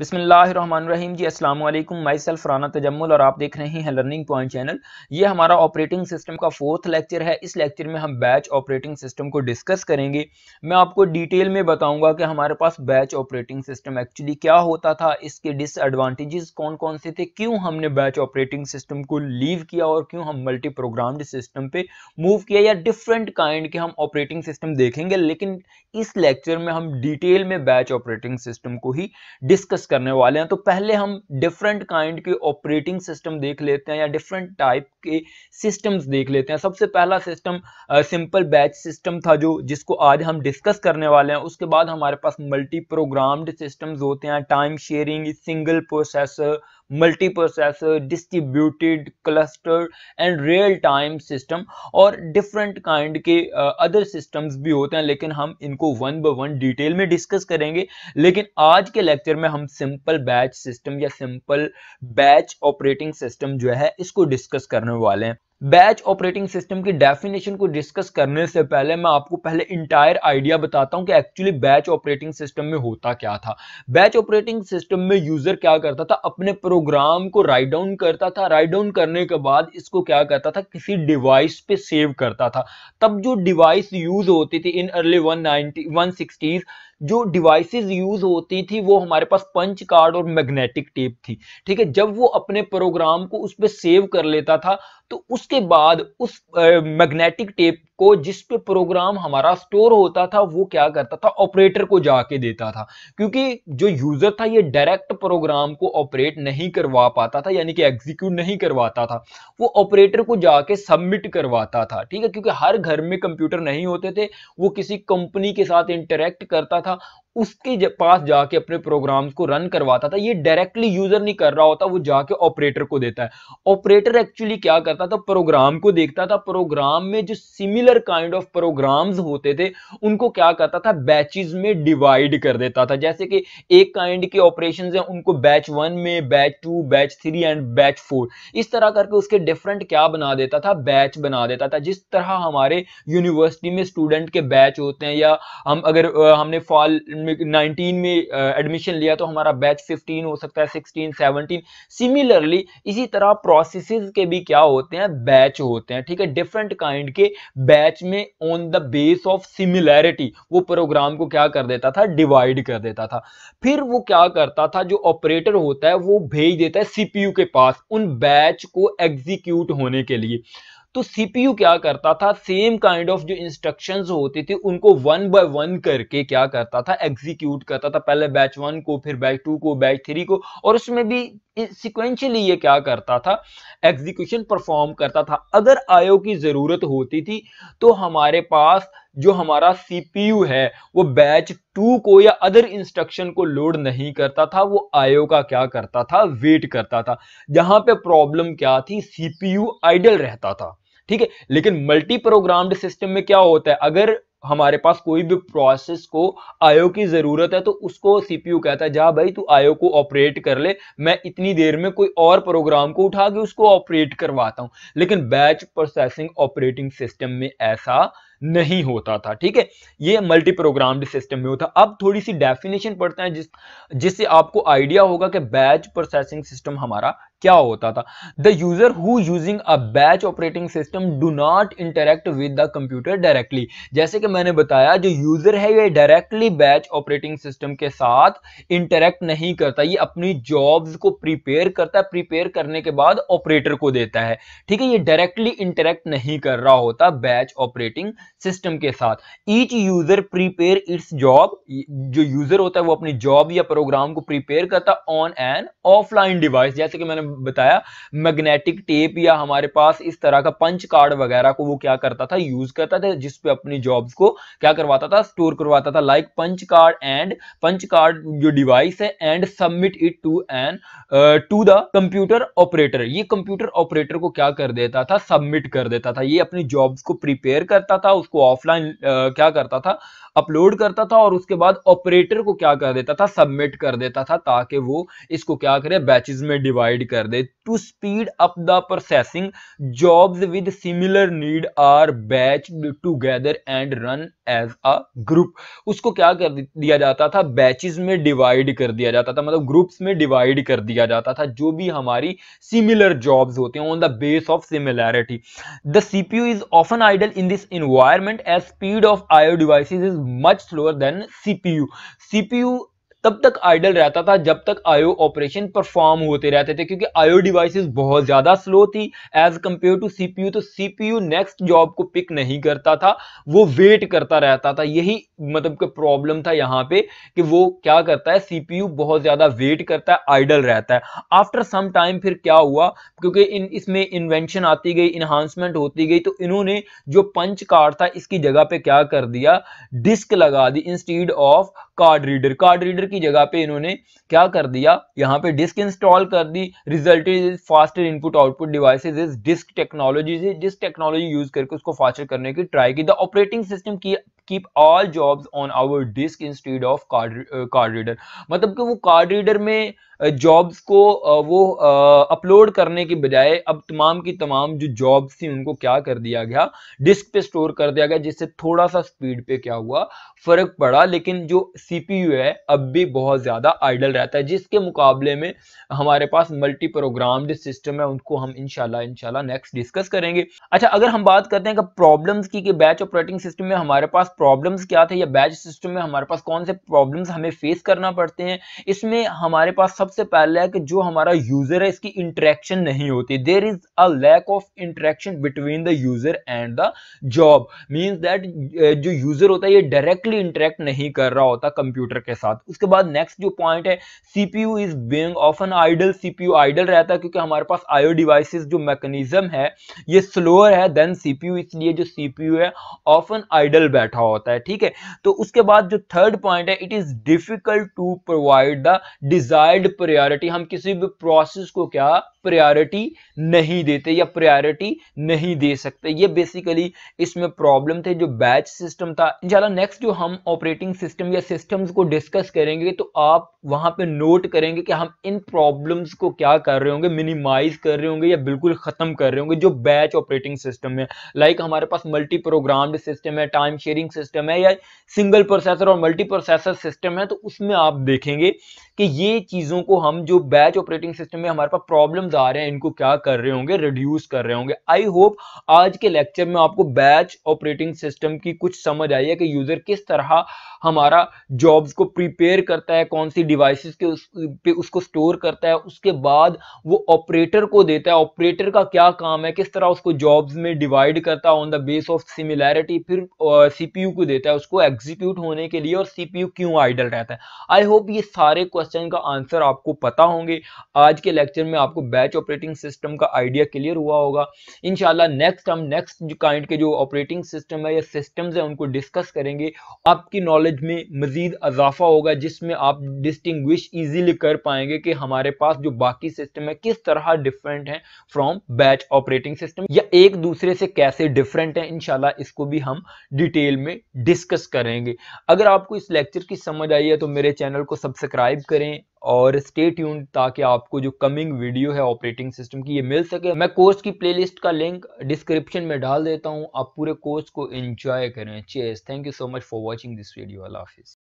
बिसमीम जी अस्सलाम वालेकुम माई सेल्फ राना तजम्मल और आप देख रहे हैं लर्निंग पॉइंट चैनल ये हमारा ऑपरेटिंग सिस्टम का फोर्थ लेक्चर है इस लेक्चर में हम बैच ऑपरेटिंग सिस्टम को डिस्कस करेंगे मैं आपको डिटेल में बताऊंगा कि हमारे पास बैच ऑपरेटिंग सिस्टम एक्चुअली क्या होता था इसके डिसएडवांटेजेस कौन कौन से थे क्यों हमने बैच ऑपरेटिंग सिस्टम को लीव किया और क्यों हम मल्टी प्रोग्राम्ड सिस्टम पे मूव किया या डिफरेंट काइंड के हम ऑपरेटिंग सिस्टम देखेंगे लेकिन इस लेक्चर में हम डिटेल में बैच ऑपरेटिंग सिस्टम को ही डिस्कस करने वाले हैं तो पहले हम डिफरेंट काइंड के ऑपरेटिंग सिस्टम देख लेते हैं या डिफरेंट टाइप के सिस्टम्स देख लेते हैं सबसे पहला सिस्टम सिंपल बैच सिस्टम था जो जिसको आज हम डिस्कस करने वाले हैं उसके बाद हमारे पास मल्टी प्रोग्राम्ड सिस्टम्स होते हैं time sharing single processor multiprocessor distributed cluster and real time system और डिफरेंट काइंड के अदर uh, सिस्टम्स भी होते हैं लेकिन हम इनको वन बाय वन डिटेल में डिस्कस करेंगे लेकिन आज के लेक्चर में हम सिंपल बैच सिस्टम या सिंपल बैच ऑपरेटिंग सिस्टम जो है इसको डिस्कस करने वाले हैं बैच ऑपरेटिंग सिस्टम की डेफिनेशन को डिस्कस करने से पहले मैं आपको पहले इंटायर आइडिया बताता हूं कि एक्चुअली बैच ऑपरेटिंग सिस्टम में होता क्या था बैच ऑपरेटिंग सिस्टम में यूजर क्या करता था अपने प्रोग्राम को राइट डाउन करता था राइट डाउन करने के बाद इसको क्या करता था किसी डिवाइस पे सेव करता था तब जो डिवाइस यूज होती थी इन अर्ली वन नाइनटी जो डिवाइसेस यूज होती थी वो हमारे पास पंच कार्ड और मैग्नेटिक टेप थी ठीक है जब वो अपने प्रोग्राम को उस पर सेव कर लेता था तो उसके बाद उस मैग्नेटिक टेप को जिस पे प्रोग्राम हमारा स्टोर होता था वो क्या करता था ऑपरेटर को जाके देता था क्योंकि जो यूजर था ये डायरेक्ट प्रोग्राम को ऑपरेट नहीं करवा पाता था यानी कि एग्जीक्यूट नहीं करवाता था वो ऑपरेटर को जाके सबमिट करवाता था ठीक है क्योंकि हर घर में कंप्यूटर नहीं होते थे वो किसी कंपनी के साथ इंटरेक्ट करता था उसके पास जाके अपने प्रोग्राम्स को रन करवाता था ये डायरेक्टली यूजर नहीं कर रहा होता वो जाके ऑपरेटर को देता है ऑपरेटर एक्चुअली क्या करता था प्रोग्राम को देखता था प्रोग्राम में जो सिमिलर काइंड ऑफ प्रोग्राम्स होते थे उनको क्या करता था बैचेस में डिवाइड कर देता था जैसे कि एक काइंड के ऑपरेशन है उनको बैच वन में batch two batch three and batch four इस तरह करके उसके डिफरेंट क्या बना देता था बैच बना देता था जिस तरह हमारे यूनिवर्सिटी में स्टूडेंट के बैच होते हैं या हम अगर हमने फॉल नाइनटीन में एडमिशन लिया तो हमारा बैच फिफ्टीन हो सकता है सिक्सटीन सेवनटीन सिमिलरली इसी तरह प्रोसेस के भी क्या होते हैं बैच होते हैं ठीक है डिफरेंट काइंड के बैच में on the base of similarity वो प्रोग्राम को क्या कर देता था डिवाइड कर देता था फिर वो क्या करता था जो ऑपरेटर होता है वो भेज देता है सीपीयू के पास उन बैच को एग्जीक्यूट होने के लिए तो सीपीयू क्या करता था सेम काइंड ऑफ जो इंस्ट्रक्शंस होती थी उनको वन बाय वन करके क्या करता था एग्जीक्यूट करता था पहले बैच वन को फिर बैच टू को बैच थ्री को और उसमें भी सिक्वेंशली ये क्या करता था एग्जीक्यूशन परफॉर्म करता था अगर आयो की ज़रूरत होती थी तो हमारे पास जो हमारा सीपीयू है वो बैच टू को या अदर इंस्ट्रक्शन को लोड नहीं करता था वो आयो का क्या करता था वेट करता था जहां पे प्रॉब्लम क्या थी सीपीयू आइडल रहता था ठीक है लेकिन मल्टी प्रोग्राम्ड सिस्टम में क्या होता है अगर हमारे पास कोई भी प्रोसेस को आयो की जरूरत है तो उसको सीपीयू कहता है जा भाई तू आयो को ऑपरेट कर ले मैं इतनी देर में कोई और प्रोग्राम को उठा के उसको ऑपरेट करवाता हूं लेकिन बैच प्रोसेसिंग ऑपरेटिंग सिस्टम में ऐसा नहीं होता था ठीक है ये मल्टी प्रोग्राम्ड सिस्टम में होता अब थोड़ी सी डेफिनेशन पढ़ते हैं जिस जिससे आपको आइडिया होगा कि बैच प्रोसेसिंग सिस्टम हमारा क्या होता था the user who using a batch operating system do not interact with the computer directly जैसे कि तो मैंने बताया जो यूजर है ये डायरेक्टली बैच ऑपरेटिंग सिस्टम के साथ इंटरेक्ट नहीं करता ये अपनी जॉब्स को प्रिपेयर करता है प्रिपेयर करने के बाद ऑपरेटर को देता है ठीक है ये डायरेक्टली इंटरेक्ट नहीं कर रहा होता बैच ऑपरेटिंग सिस्टम के साथ each user prepare its job जो यूजर होता है वो अपनी जॉब या प्रोग्राम को प्रिपेयर करता ऑन एन ऑफलाइन डिवाइस जैसे कि मैंने बताया मैग्नेटिक टेप या हमारे पास इस तरह का पंच कार्ड वगैरह को वो क्या करता था यूज करता था जिसपे अपनी जॉब्स इसको क्या करवाता था स्टोर करवाता था like punch card and punch card जो डिवाइस है and submit it to an to the computer operator ये कंप्यूटर ऑपरेटर को क्या कर देता था सबमिट कर देता था ये अपनी जॉब्स को प्रिपेयर करता था उसको ऑफलाइन uh, क्या करता था अपलोड करता था और उसके बाद ऑपरेटर को क्या कर देता था सबमिट कर देता था ताकि वो इसको क्या करे बैचेस में डिवाइड कर दे to speed up the processing jobs with similar need are batch together and run run as a group उसको क्या कर दिया जाता था बैचेस में डिवाइड कर दिया जाता था मतलब ग्रुप्स में डिवाइड कर दिया जाता था जो भी हमारी सिमिलर जॉब्स होते हैं on the base of similarity the CPU is often idle in this environment as speed of IO devices is much slower than CPU CPU तब तक आइडल रहता था जब तक आयो ऑपरेशन परफॉर्म होते रहते थे क्योंकि आयो डिवाइसेस बहुत ज़्यादा स्लो थी एज कंपेयर टू सीपीयू तो सीपीयू नेक्स्ट जॉब को पिक नहीं करता था वो वेट करता रहता था यही मतलब प्रॉब्लम था यहाँ पे कि वो क्या करता है सीपीयू बहुत ज़्यादा वेट करता है आइडल रहता है आफ्टर सम टाइम फिर क्या हुआ क्योंकि इन इसमें इन्वेंशन आती गई इन्हांसमेंट होती गई तो इन्होंने जो पंच कार्ड था इसकी जगह पे क्या कर दिया डिस्क लगा दी instead of card reader card reader की जगह पे इन्होंने क्या कर दिया यहाँ पे डिस्क इंस्टॉल कर दी result is faster input output devices is disk technology disk technology use करके उसको फास्टर करने की ट्राई की द ऑपरेटिंग सिस्टम की keep all jobs on our disk instead of card card reader मतलब कि वो कार्ड रीडर में जॉब्स uh, को uh, वो अपलोड uh, करने के बजाय अब तमाम की तमाम जो जॉब्स थी उनको क्या कर दिया गया डिस्क पे स्टोर कर दिया गया जिससे थोड़ा सा स्पीड पे क्या हुआ फर्क पड़ा लेकिन जो सीपीयू है अब भी बहुत ज़्यादा आइडल रहता है जिसके मुकाबले में हमारे पास मल्टी प्रोग्राम सिस्टम है उनको हम इनशाला इनशाला नेक्स्ट डिस्कस करेंगे अच्छा अगर हम बात करते हैं प्रॉब्लम्स की कि बैच ऑपरेटिंग सिस्टम में हमारे पास प्रॉब्लम्स क्या थे या बैच सिस्टम में हमारे पास कौन से प्रॉब्लम्स हमें फेस करना पड़ते हैं इसमें हमारे पास सबसे पहले है कि जो हमारा यूज़र है इसकी इंट्रैक्शन नहीं होती there is a lack of interaction between the user and the job means that जो यूज़र होता है ये डायरेक्टली इंटरेक्ट नहीं कर रहा होता कंप्यूटर के साथ उसके बाद नेक्स्ट जो पॉइंट है CPU is of an idle CPU idle रहता है क्योंकि हमारे पास आयो डिवाइसेस जो मैकेनिज्म है ये स्लोअर है देन सीपीयू इसलिए जो सीपीयू है एन आइडल बैठा रहा होता है ठीक है तो उसके बाद जो थर्ड पॉइंट है it is difficult to provide the desired priority हम किसी भी प्रोसेस को क्या प्रायोरिटी नहीं देते या प्रायोरिटी नहीं दे सकते ये बेसिकली इसमें प्रॉब्लम थे जो बैच सिस्टम था इंशाल्लाह नेक्स्ट जो हम ऑपरेटिंग सिस्टम या सिस्टम्स को डिस्कस करेंगे तो आप वहां पे नोट करेंगे कि हम इन प्रॉब्लम्स को क्या कर रहे होंगे मिनिमाइज कर रहे होंगे या बिल्कुल खत्म कर रहे होंगे जो बैच ऑपरेटिंग सिस्टम है लाइक like हमारे पास मल्टी प्रोग्राम सिस्टम है टाइम शेयरिंग सिस्टम है या सिंगल प्रोसेसर और मल्टी प्रोसेसर सिस्टम है तो उसमें आप देखेंगे कि ये चीज़ों को हम जो बैच ऑपरेटिंग सिस्टम में हमारे पास प्रॉब्लम्स आ रहे हैं इनको क्या कर रहे होंगे रिड्यूस कर रहे होंगे आई होप आज के लेक्चर में आपको बैच ऑपरेटिंग सिस्टम की कुछ समझ आई है कि यूज़र किस तरह हमारा जॉब्स को प्रिपेयर करता है कौन सी डिवाइसेस के उस पे उसको स्टोर करता है उसके बाद वो ऑपरेटर को देता है ऑपरेटर का क्या काम है किस तरह उसको जॉब्स में डिवाइड करता है on the base of similarity फिर सी सीपीयू को देता है उसको एग्जीक्यूट होने के लिए और सीपीयू क्यों आइडल रहता है आई होप ये सारे क्वेश्चन का आंसर आपको पता होंगे आज के लेक्चर में आपको बैच ऑपरेटिंग सिस्टम का आइडिया क्लियर हुआ होगा इनशाला नेक्स्ट हम नेक्स्ट काइंड के जो ऑपरेटिंग सिस्टम है या सिस्टम्स है उनको डिस्कस करेंगे आपकी नॉलेज में मजीद अजाफा होगा जिसमें आप डिस्टिंग ईजीली कर पाएंगे कि हमारे पास जो बाकी सिस्टम है किस तरह डिफरेंट है फ्रॉम बैच ऑपरेटिंग सिस्टम या एक दूसरे से कैसे डिफरेंट है इनशाला इसको भी हम डिटेल में में डिस्कस करेंगे अगर आपको इस लेक्चर की समझ आई है तो मेरे चैनल को सब्सक्राइब करें और स्टे ट्यून ताकि आपको जो कमिंग वीडियो है ऑपरेटिंग सिस्टम की ये मिल सके मैं कोर्स की प्लेलिस्ट का लिंक डिस्क्रिप्शन में डाल देता हूँ आप पूरे कोर्स को एंजॉय करें चेस thank you so much for watching this video अल्लाह हाफिज़